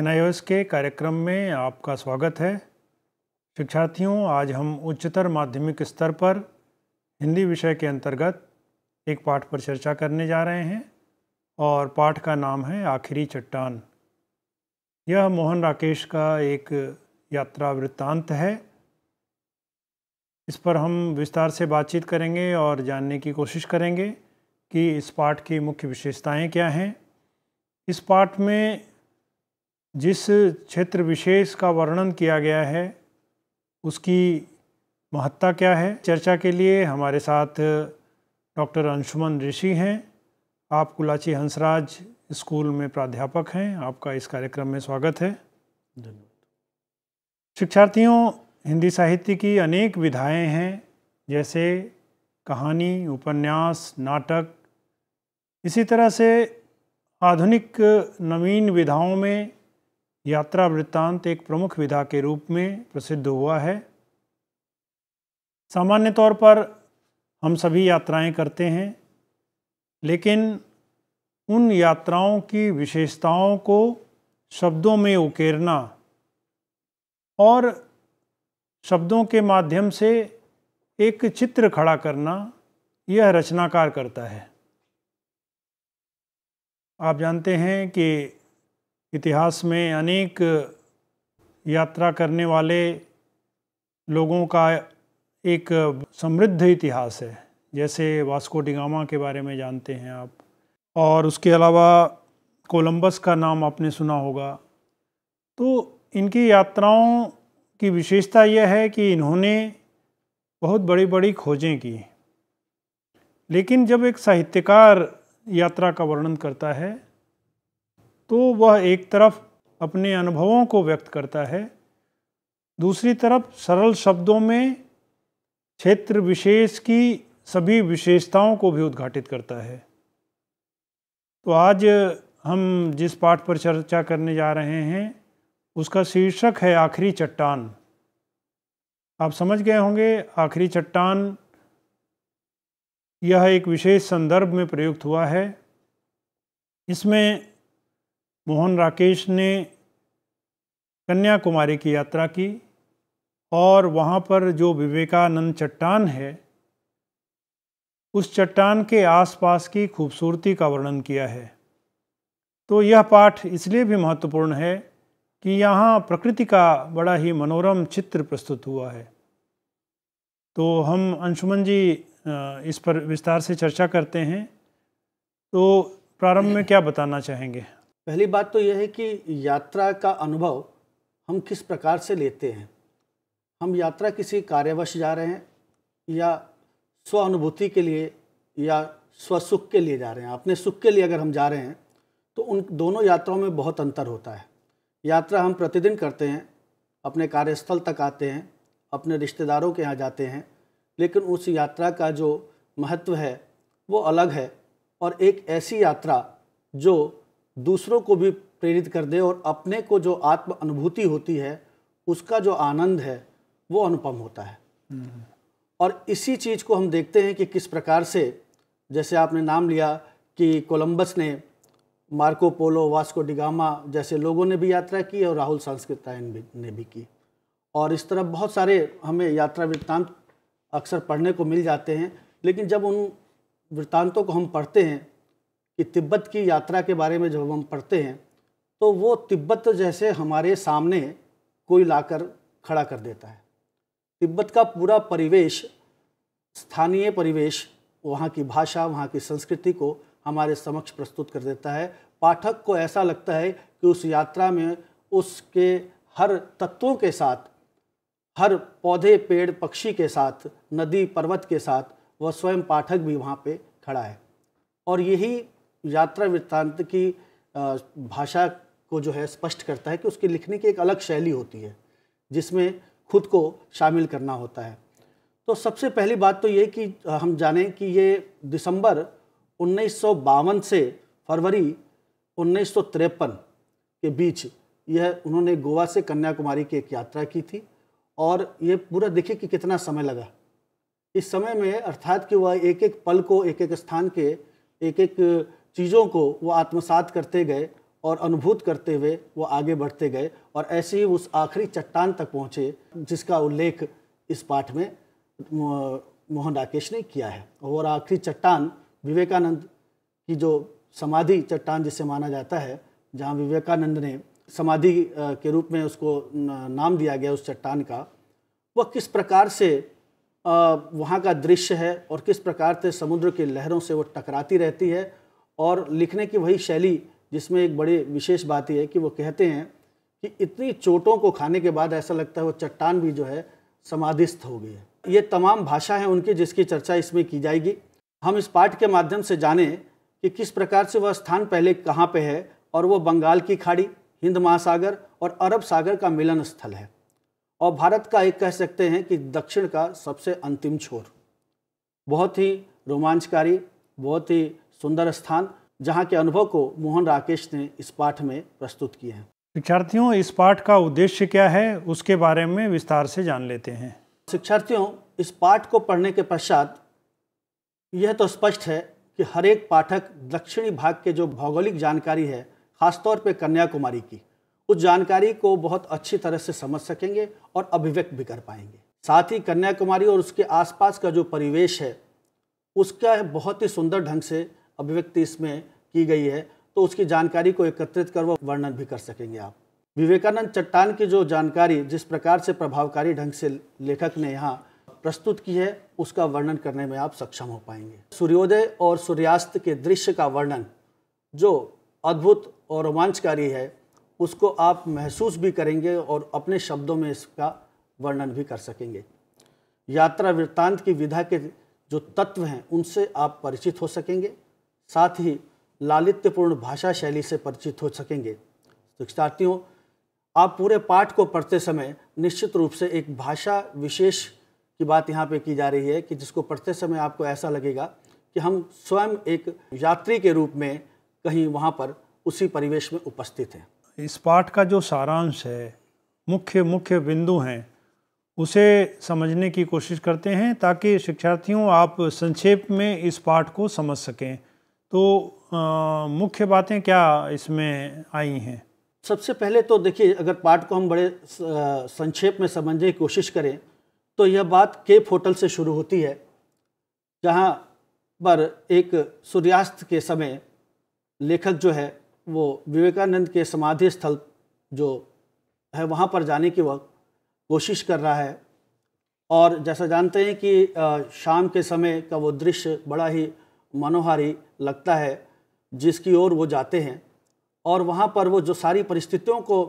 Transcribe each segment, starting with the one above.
N के कार्यक्रम में आपका स्वागत है शिक्षार्थियों आज हम उच्चतर माध्यमिक स्तर पर हिंदी विषय के अंतर्गत एक पाठ पर चर्चा करने जा रहे हैं और पाठ का नाम है आखिरी चट्टान यह मोहन राकेश का एक यात्रा वृत्तांत है इस पर हम विस्तार से बातचीत करेंगे और जानने की कोशिश करेंगे कि इस पाठ की मुख्य विशेषताएं क्या हैं इस पाठ में जिस क्षेत्र विशेष का वर्णन किया गया है उसकी महत्ता क्या है चर्चा के लिए हमारे साथ डॉक्टर अंशुमन ऋषि हैं आप कुलाची हंसराज स्कूल में प्राध्यापक हैं आपका इस कार्यक्रम में स्वागत है धन्यवाद शिक्षार्थियों हिंदी साहित्य की अनेक विधाएं हैं जैसे कहानी उपन्यास नाटक इसी तरह से आधुनिक नवीन विधाओं में यात्रा वृत्तांत एक प्रमुख विधा के रूप में प्रसिद्ध हुआ है सामान्य तौर पर हम सभी यात्राएं करते हैं लेकिन उन यात्राओं की विशेषताओं को शब्दों में उकेरना और शब्दों के माध्यम से एक चित्र खड़ा करना यह रचनाकार करता है आप जानते हैं कि इतिहास में अनेक यात्रा करने वाले लोगों का एक समृद्ध इतिहास है जैसे वास्को डिगामा के बारे में जानते हैं आप और उसके अलावा कोलंबस का नाम आपने सुना होगा तो इनकी यात्राओं की विशेषता यह है कि इन्होंने बहुत बड़ी बड़ी खोजें की लेकिन जब एक साहित्यकार यात्रा का वर्णन करता है तो वह एक तरफ अपने अनुभवों को व्यक्त करता है दूसरी तरफ सरल शब्दों में क्षेत्र विशेष की सभी विशेषताओं को भी उद्घाटित करता है तो आज हम जिस पाठ पर चर्चा करने जा रहे हैं उसका शीर्षक है आखिरी चट्टान आप समझ गए होंगे आखिरी चट्टान यह एक विशेष संदर्भ में प्रयुक्त हुआ है इसमें मोहन राकेश ने कन्याकुमारी की यात्रा की और वहाँ पर जो विवेकानंद चट्टान है उस चट्टान के आसपास की खूबसूरती का वर्णन किया है तो यह पाठ इसलिए भी महत्वपूर्ण है कि यहाँ प्रकृति का बड़ा ही मनोरम चित्र प्रस्तुत हुआ है तो हम अंशुमन जी इस पर विस्तार से चर्चा करते हैं तो प्रारंभ में क्या बताना चाहेंगे पहली बात तो यह है कि यात्रा का अनुभव हम किस प्रकार से लेते हैं हम यात्रा किसी कार्यवश जा रहे हैं या स्व अनुभूति के लिए या स्वसुख के लिए जा रहे हैं अपने सुख के लिए अगर हम जा रहे हैं तो उन दोनों यात्राओं में बहुत अंतर होता है यात्रा हम प्रतिदिन करते हैं अपने कार्यस्थल तक आते हैं अपने रिश्तेदारों के यहाँ जाते हैं लेकिन उस यात्रा का जो महत्व है वो अलग है और एक ऐसी यात्रा जो दूसरों को भी प्रेरित कर दे और अपने को जो आत्म अनुभूति होती है उसका जो आनंद है वो अनुपम होता है हम्म। और इसी चीज़ को हम देखते हैं कि किस प्रकार से जैसे आपने नाम लिया कि कोलंबस ने मार्को पोलो वास्को डिगामा जैसे लोगों ने भी यात्रा की और राहुल संस्कृतायन ने भी की और इस तरह बहुत सारे हमें यात्रा वृत्तांत अक्सर पढ़ने को मिल जाते हैं लेकिन जब उन वृत्तांतों को हम पढ़ते हैं कि तिब्बत की यात्रा के बारे में जब हम पढ़ते हैं तो वो तिब्बत जैसे हमारे सामने कोई लाकर खड़ा कर देता है तिब्बत का पूरा परिवेश स्थानीय परिवेश वहाँ की भाषा वहाँ की संस्कृति को हमारे समक्ष प्रस्तुत कर देता है पाठक को ऐसा लगता है कि उस यात्रा में उसके हर तत्वों के साथ हर पौधे पेड़ पक्षी के साथ नदी पर्वत के साथ वह स्वयं पाठक भी वहाँ पे खड़ा है और यही यात्रा वृत्तांत की भाषा को जो है स्पष्ट करता है कि उसके लिखने की एक अलग शैली होती है जिसमें खुद को शामिल करना होता है तो सबसे पहली बात तो ये कि हम जाने कि ये दिसंबर उन्नीस से फरवरी उन्नीस के बीच यह उन्होंने गोवा से कन्याकुमारी की एक यात्रा की थी और ये पूरा देखिए कि कितना समय लगा इस समय में अर्थात कि वह एक एक पल को एक एक स्थान के एक एक चीज़ों को वो आत्मसात करते गए और अनुभूत करते हुए वो आगे बढ़ते गए और ऐसे ही उस आखिरी चट्टान तक पहुँचे जिसका उल्लेख इस पाठ में मोहन राकेश ने किया है और आखिरी चट्टान विवेकानंद की जो समाधि चट्टान जिसे माना जाता है जहाँ विवेकानंद ने समाधि के रूप में उसको नाम दिया गया उस चट्टान का वह किस प्रकार से वहाँ का दृश्य है और किस प्रकार से समुद्र की लहरों से वो टकराती रहती है और लिखने की वही शैली जिसमें एक बड़ी विशेष बात यह है कि वो कहते हैं कि इतनी चोटों को खाने के बाद ऐसा लगता है वो चट्टान भी जो है समाधिस्थ हो गई है ये तमाम भाषा है उनकी जिसकी चर्चा इसमें की जाएगी हम इस पाठ के माध्यम से जाने कि किस प्रकार से वह स्थान पहले कहाँ पे है और वो बंगाल की खाड़ी हिंद महासागर और अरब सागर का मिलन स्थल है और भारत का एक कह सकते हैं कि दक्षिण का सबसे अंतिम छोर बहुत ही रोमांचकारी बहुत ही सुंदर स्थान जहाँ के अनुभव को मोहन राकेश ने इस पाठ में प्रस्तुत किए हैं शिक्षार्थियों इस पाठ का उद्देश्य क्या है उसके बारे में विस्तार से जान लेते हैं शिक्षार्थियों इस पाठ को पढ़ने के पश्चात यह तो स्पष्ट है कि हर एक पाठक दक्षिणी भाग के जो भौगोलिक जानकारी है खासतौर पर कन्याकुमारी की उस जानकारी को बहुत अच्छी तरह से समझ सकेंगे और अभिव्यक्त भी कर पाएंगे साथ ही कन्याकुमारी और उसके आसपास का जो परिवेश है उसका बहुत ही सुंदर ढंग से अभिव्यक्ति इसमें की गई है तो उसकी जानकारी को एकत्रित कर वो वर्णन भी कर सकेंगे आप विवेकानंद चट्टान की जो जानकारी जिस प्रकार से प्रभावकारी ढंग से लेखक ने यहाँ प्रस्तुत की है उसका वर्णन करने में आप सक्षम हो पाएंगे सूर्योदय और सूर्यास्त के दृश्य का वर्णन जो अद्भुत और रोमांचकारी है उसको आप महसूस भी करेंगे और अपने शब्दों में इसका वर्णन भी कर सकेंगे यात्रा वृत्तांत की विधा के जो तत्व हैं उनसे आप परिचित हो सकेंगे साथ ही लालित्यपूर्ण भाषा शैली से परिचित हो सकेंगे शिक्षार्थियों तो आप पूरे पाठ को पढ़ते समय निश्चित रूप से एक भाषा विशेष की बात यहाँ पे की जा रही है कि जिसको पढ़ते समय आपको ऐसा लगेगा कि हम स्वयं एक यात्री के रूप में कहीं वहाँ पर उसी परिवेश में उपस्थित हैं इस पाठ का जो सारांश है मुख्य मुख्य बिंदु हैं उसे समझने की कोशिश करते हैं ताकि शिक्षार्थियों आप संक्षेप में इस पाठ को समझ सकें तो मुख्य बातें क्या इसमें आई हैं सबसे पहले तो देखिए अगर पाठ को हम बड़े संक्षेप में समझने की कोशिश करें तो यह बात केप होटल से शुरू होती है जहाँ पर एक सूर्यास्त के समय लेखक जो है वो विवेकानंद के समाधि स्थल जो है वहाँ पर जाने की वक्त कोशिश कर रहा है और जैसा जानते हैं कि शाम के समय का वो दृश्य बड़ा ही मनोहारी लगता है जिसकी ओर वो जाते हैं और वहाँ पर वो जो सारी परिस्थितियों को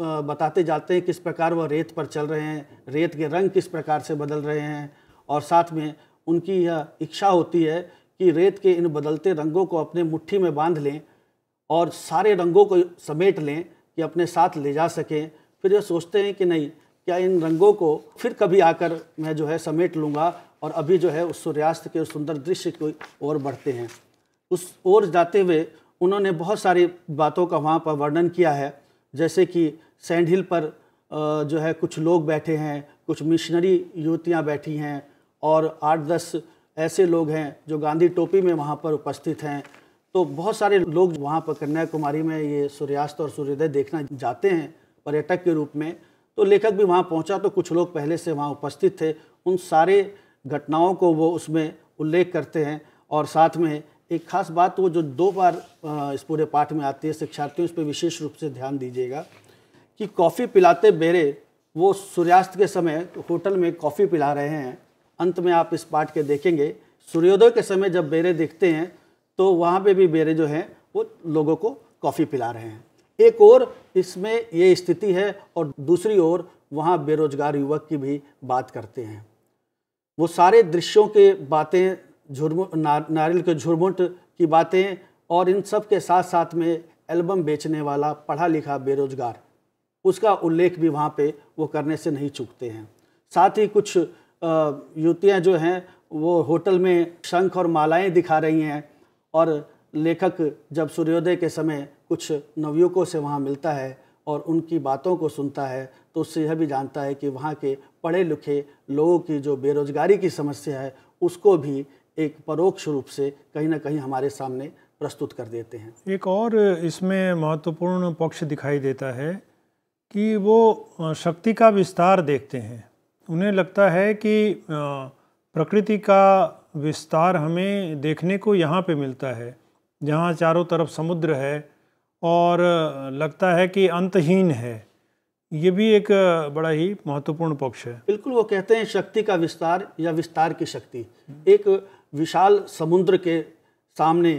बताते जाते हैं किस प्रकार वह रेत पर चल रहे हैं रेत के रंग किस प्रकार से बदल रहे हैं और साथ में उनकी यह इच्छा होती है कि रेत के इन बदलते रंगों को अपने मुट्ठी में बांध लें और सारे रंगों को समेट लें कि अपने साथ ले जा सकें फिर ये सोचते हैं कि नहीं क्या इन रंगों को फिर कभी आकर मैं जो है समेट लूँगा और अभी जो है उस सूर्यास्त के उस सुंदर दृश्य की ओर बढ़ते हैं उस ओर जाते हुए उन्होंने बहुत सारी बातों का वहाँ पर वर्णन किया है जैसे कि सैंड हिल पर जो है कुछ लोग बैठे हैं कुछ मिशनरी युवतियाँ बैठी हैं और आठ दस ऐसे लोग हैं जो गांधी टोपी में वहाँ पर उपस्थित हैं तो बहुत सारे लोग वहाँ पर कन्याकुमारी में ये सूर्यास्त और सूर्योदय देखना जाते हैं पर्यटक के रूप में तो लेखक भी वहाँ पहुँचा तो कुछ लोग पहले से वहाँ उपस्थित थे उन सारे घटनाओं को वो उसमें उल्लेख करते हैं और साथ में एक खास बात वो जो दो बार इस पूरे पाठ में आती है शिक्षार्थियों इस पर विशेष रूप से ध्यान दीजिएगा कि कॉफ़ी पिलाते बेरे वो सूर्यास्त के समय होटल में कॉफ़ी पिला रहे हैं अंत में आप इस पाठ के देखेंगे सूर्योदय के समय जब बेरे दिखते हैं तो वहाँ पे भी बेरे जो हैं वो लोगों को कॉफ़ी पिला रहे हैं एक और इसमें ये स्थिति है और दूसरी ओर वहाँ बेरोजगार युवक की भी बात करते हैं वो सारे दृश्यों के बातें झुरमु ना, नारियल के झुरमुट की बातें और इन सब के साथ साथ में एल्बम बेचने वाला पढ़ा लिखा बेरोजगार उसका उल्लेख भी वहाँ पे वो करने से नहीं चूकते हैं साथ ही कुछ युवतियाँ जो हैं वो होटल में शंख और मालाएं दिखा रही हैं और लेखक जब सूर्योदय के समय कुछ नवयुवकों से वहाँ मिलता है और उनकी बातों को सुनता है तो उससे यह भी जानता है कि वहाँ के पढ़े लिखे लोगों की जो बेरोज़गारी की समस्या है उसको भी एक परोक्ष रूप से कहीं ना कहीं हमारे सामने प्रस्तुत कर देते हैं एक और इसमें महत्वपूर्ण पक्ष दिखाई देता है कि वो शक्ति का विस्तार देखते हैं उन्हें लगता है कि प्रकृति का विस्तार हमें देखने को यहाँ पे मिलता है जहाँ चारों तरफ समुद्र है और लगता है कि अंतहीन है ये भी एक बड़ा ही महत्वपूर्ण पक्ष है बिल्कुल वो कहते हैं शक्ति का विस्तार या विस्तार की शक्ति एक विशाल समुद्र के सामने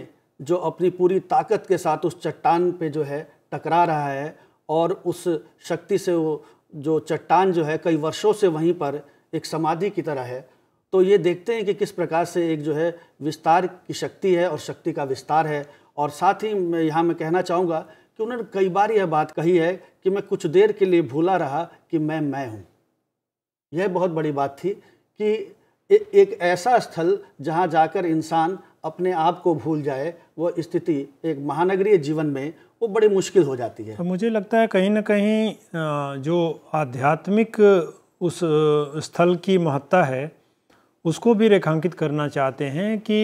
जो अपनी पूरी ताकत के साथ उस चट्टान पे जो है टकरा रहा है और उस शक्ति से वो जो चट्टान जो है कई वर्षों से वहीं पर एक समाधि की तरह है तो ये देखते हैं कि किस प्रकार से एक जो है विस्तार की शक्ति है और शक्ति का विस्तार है और साथ ही मैं यहाँ मैं कहना चाहूँगा कि उन्होंने कई बार यह बात कही है कि मैं कुछ देर के लिए भूला रहा कि मैं मैं हूँ यह बहुत बड़ी बात थी कि ए, एक ऐसा स्थल जहाँ जाकर इंसान अपने आप को भूल जाए वह स्थिति एक महानगरीय जीवन में वो बड़ी मुश्किल हो जाती है तो मुझे लगता है कहीं ना कहीं जो आध्यात्मिक उस स्थल की महत्ता है उसको भी रेखांकित करना चाहते हैं कि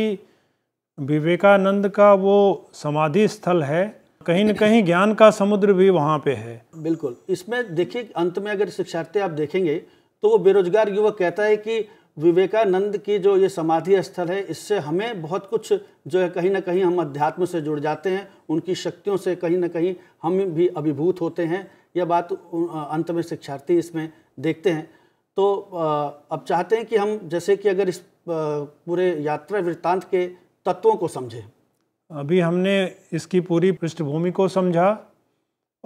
विवेकानंद का वो समाधि स्थल है कहीं ना कहीं ज्ञान का समुद्र भी वहाँ पे है बिल्कुल इसमें देखिए अंत में अगर शिक्षार्थी आप देखेंगे तो वो बेरोजगार युवक कहता है कि विवेकानंद की जो ये समाधि स्थल है इससे हमें बहुत कुछ जो है कहीं ना कहीं हम अध्यात्म से जुड़ जाते हैं उनकी शक्तियों से कहीं ना कहीं हम भी अभिभूत होते हैं यह बात अंत में शिक्षार्थी इसमें देखते हैं तो अब चाहते हैं कि हम जैसे कि अगर इस पूरे यात्रा वृत्तांत के तत्वों को समझें अभी हमने इसकी पूरी पृष्ठभूमि को समझा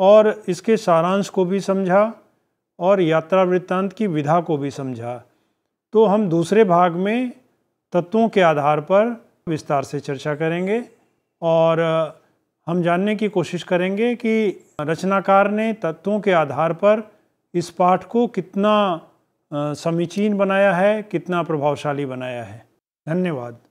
और इसके सारांश को भी समझा और यात्रा वृत्तांत की विधा को भी समझा तो हम दूसरे भाग में तत्वों के आधार पर विस्तार से चर्चा करेंगे और हम जानने की कोशिश करेंगे कि रचनाकार ने तत्वों के आधार पर इस पाठ को कितना समीचीन बनाया है कितना प्रभावशाली बनाया है धन्यवाद